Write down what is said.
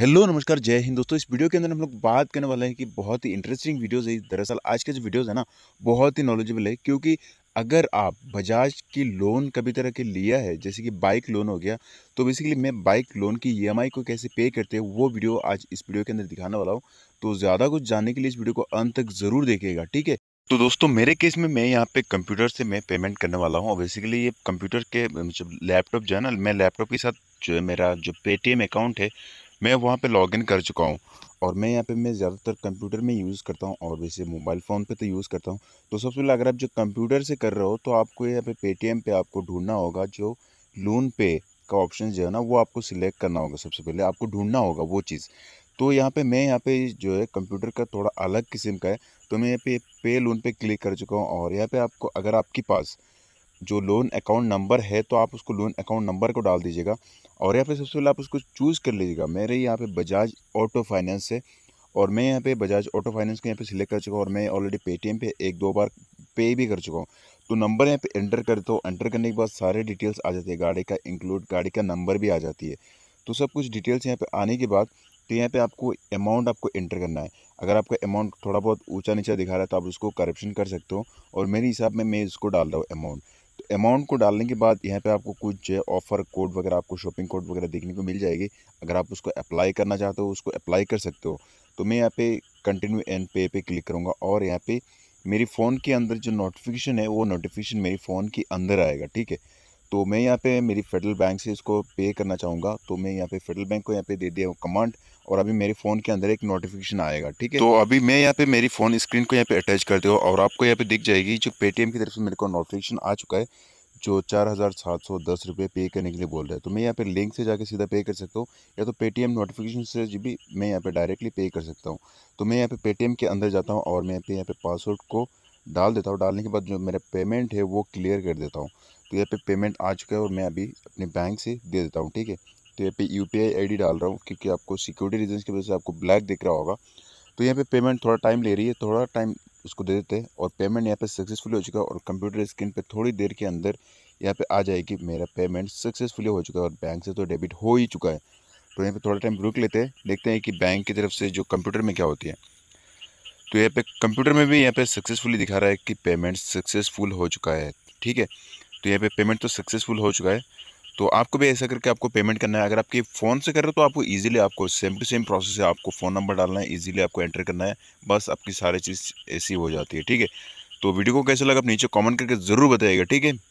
hello नमस्कार जय हिंद दोस्तों इस वीडियो के अंदर हम लोग बात करने वाले हैं कि बहुत ही इंटरेस्टिंग वीडियोस है दरअसल आज के जो वीडियोस है ना बहुत ही नॉलेजेबल है क्योंकि अगर आप बजाज की लोन कभी तरह के लिया है जैसे कि बाइक लोन हो गया तो बेसिकली मैं बाइक लोन की ईएमआई को कैसे पे करते हैं वो वीडियो आज इस वीडियो के अंदर दिखाने वाला हूँ तो ज़्यादा कुछ जानने के लिए इस वीडियो को अंत तक ज़रूर देखिएगा ठीक है तो दोस्तों मेरे केस में मैं यहाँ पे कंप्यूटर से मैं पेमेंट करने वाला हूँ और बेसिकली ये कंप्यूटर के मतलब लैपटॉप जो है ना मैं लैपटॉप के साथ जो है मेरा जो पेटीएम अकाउंट है मैं वहाँ पे लॉगिन कर चुका हूँ और मैं यहाँ पे मैं ज़्यादातर कंप्यूटर में यूज़ करता हूँ और वैसे मोबाइल फ़ोन पे तो यूज़ करता हूँ तो सबसे पहले अगर आप जो कंप्यूटर से कर रहे हो तो आपको यहाँ पे पेटीएम पे आपको ढूंढना होगा जो लोन पे का ऑप्शन जो है ना वो आपको सिलेक्ट करना होगा सबसे पहले आपको ढूंढना होगा वो चीज़ तो यहाँ पर मैं यहाँ पे जो है कंप्यूटर का थोड़ा अलग किस्म का है तो मैं यहाँ पे पे लोन पे क्लिक कर चुका हूँ और यहाँ पर आपको अगर आपके पास जो लोन अकाउंट नंबर है तो आप उसको लोन अकाउंट नंबर को डाल दीजिएगा और यहाँ पे सबसे पहले आप उसको चूज़ कर लीजिएगा मेरे यहाँ पे बजाज ऑटो फाइनेंस है और मैं यहाँ पे बजाज ऑटो फाइनेंस को यहाँ पे सिलेक्ट कर चुका हूँ और मैं ऑलरेडी पेटीएम पे एक दो बार पे भी कर चुका हूँ तो नंबर यहाँ पे एंटर कर दो एंटर करने के बाद सारे डिटेल्स आ जाती है गाड़ी का इंक्लूड गाड़ी का नंबर भी आ जाती है तो सब कुछ डिटेल्स यहाँ पर आने के बाद तो यहाँ पे आपको अमाउंट आपको एंटर करना है अगर आपका अमाउंट थोड़ा बहुत ऊंचा नीचा दिखा रहा है तो आप उसको करप्शन कर सकते हो और मेरे हिसाब में मैं इसको डाल रहा हूँ अमाउंट अमाउंट को डालने के बाद यहाँ पे आपको कुछ ऑफ़र कोड वगैरह आपको शॉपिंग कोड वगैरह देखने को मिल जाएगी अगर आप उसको अप्लाई करना चाहते हो उसको अप्लाई कर सकते हो तो मैं यहाँ पे कंटिन्यू एंड पे पे क्लिक करूँगा और यहाँ पे मेरी फ़ोन के अंदर जो नोटिफिकेशन है वो नोटिफिकेशन मेरी फ़ोन के अंदर आएगा ठीक है तो मैं यहाँ पे मेरी फेडरल बैंक से इसको पे करना चाहूँगा तो मैं यहाँ पे फेडरल बैंक को यहाँ पे दे दिया हूँ कमांड और अभी मेरे फ़ोन के अंदर एक नोटिफिकेशन आएगा ठीक है तो अभी मैं यहाँ पे मेरी फ़ोन स्क्रीन को यहाँ पे अटैच करते हो और आपको यहाँ पे दिख जाएगी जो पेटीएम की तरफ से मेरे को नोटिफिकेशन आ चुका है जो चार हज़ार सात सौ दस रुपये पे करने के लिए बोल रहा है तो मैं यहाँ पे लिंक से जाकर सीधा पे कर सकता हूँ या तो पेटीएम नोटिफिकेशन से भी मैं यहाँ पे डायरेक्टली पे कर सकता हूँ तो मैं यहाँ पे पेटीएम के अंदर जाता हूँ और मैं यहाँ पे यहाँ पे पासवर्ड को डाल देता हूँ डालने के बाद जो मेरा पेमेंट है वो क्लियर कर देता हूँ तो यहाँ पे पेमेंट आ चुका है और मैं अभी अपने बैंक से दे देता हूँ ठीक है तो यहाँ पे यू पी डाल रहा हूँ क्योंकि आपको सिक्योरिटी रीजन की वजह से आपको ब्लैक दिख रहा होगा तो यहाँ पे पेमेंट थोड़ा टाइम ले रही है थोड़ा टाइम उसको दे देते हैं और पेमेंट यहाँ पे सक्सेसफुल हो चुका है और कंप्यूटर स्क्रीन पे थोड़ी देर के अंदर यहाँ पे आ जाएगी मेरा पेमेंट सक्सेसफुली हो चुका है और बैंक से तो डेबिट हो ही चुका है तो यहाँ पे थोड़ा टाइम रुक लेते हैं देखते हैं कि बैंक की तरफ से जो कंप्यूटर में क्या होती है तो यहाँ पर कंप्यूटर में भी यहाँ पर सक्सेसफुली दिखा रहा है कि पेमेंट सक्सेसफुल हो चुका है ठीक है तो यहाँ पे पेमेंट तो सक्सेसफुल हो चुका है तो आपको भी ऐसा करके आपको पेमेंट करना है अगर आपके फ़ोन से कर रहे हो तो आपको इजीली आपको सेम टू सेम प्रोसेस है आपको फ़ोन नंबर डालना है इजीली आपको एंटर करना है बस आपकी सारी चीज़ ऐसी हो जाती है ठीक है तो वीडियो को कैसे लगा आप नीचे कमेंट करके ज़रूर बताइएगा ठीक है